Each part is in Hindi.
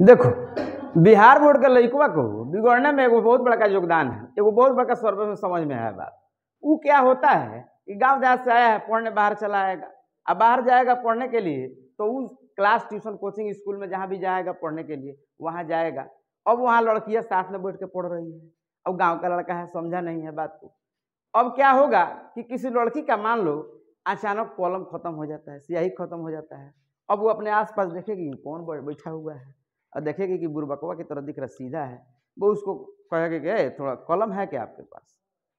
देखो बिहार बोर्ड के लड़कुआ को बिगड़ने में एगो बहुत बड़का योगदान है एगो बहुत बड़का सर्वे में समझ में आया बात वो क्या होता है कि गाँव देहात से आया है पढ़ने बाहर चला आएगा अब बाहर जाएगा पढ़ने के लिए तो उस क्लास ट्यूशन कोचिंग स्कूल में जहाँ भी जाएगा पढ़ने के लिए वहाँ जाएगा अब वहाँ लड़कियाँ साथ में बैठ के पढ़ रही है अब गाँव का लड़का है समझा नहीं है बात को अब क्या होगा कि किसी लड़की का मान लो अचानक कॉलम खत्म हो जाता है स्याही खत्म हो जाता है अब वो अपने आसपास देखेगी कौन बैठा हुआ है और देखेगी कि बुरबकवा की तरह दिख रहा सीधा है वो उसको कहेगा कि थोड़ा कॉलम है क्या आपके पास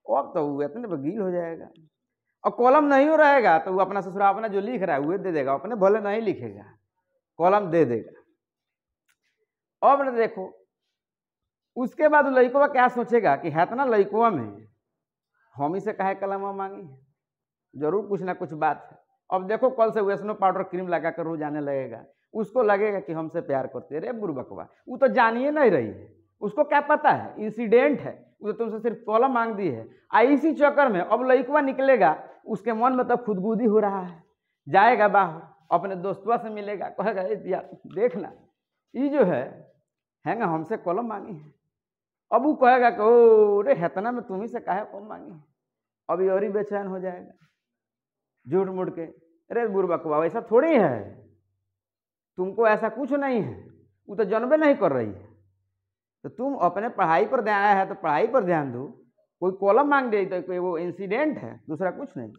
और अब तो वो इतने वकील हो जाएगा और कॉलम नहीं हो रहेगा तो वो अपना ससुराल अपना जो लिख रहा है वो दे देगा अपने भले नहीं लिखेगा कॉलम दे देगा अब देखो उसके बाद लड़कोवा क्या सोचेगा कि है इतना तो लड़कोवा में हम ही से कहे कलमा मांगी जरूर कुछ ना कुछ बात है अब देखो कल से वैष्णो पाउडर क्रीम लगा कर रोज आने लगेगा उसको लगेगा कि हमसे प्यार करते रे बुरबकवा वो तो जानिए नहीं रही है उसको क्या पता है इंसिडेंट है वो तो तुमसे सिर्फ कॉलम मांग दी है आ इसी चक्कर में अब लइकवा निकलेगा उसके मन में तो खुदगुदी हो रहा है जाएगा बाहर अपने दोस्तों से मिलेगा कहेगा यार देखना ये जो है है ना हमसे कॉलम मांगी है अब वो कहेगा कि ओ रे हेतना में तुम्ही से काहे कौन मांगी है अभी और ही बेचैन हो जाएगा झूठ मुड़ के अरे बुरबकवा ऐसा थोड़ी है तुमको ऐसा कुछ नहीं है वो तो जन्मे नहीं कर रही है तो तुम अपने पढ़ाई पर ध्यान है तो पढ़ाई पर ध्यान दो कोई कॉलम मांग दे तो कोई वो इंसिडेंट है दूसरा कुछ नहीं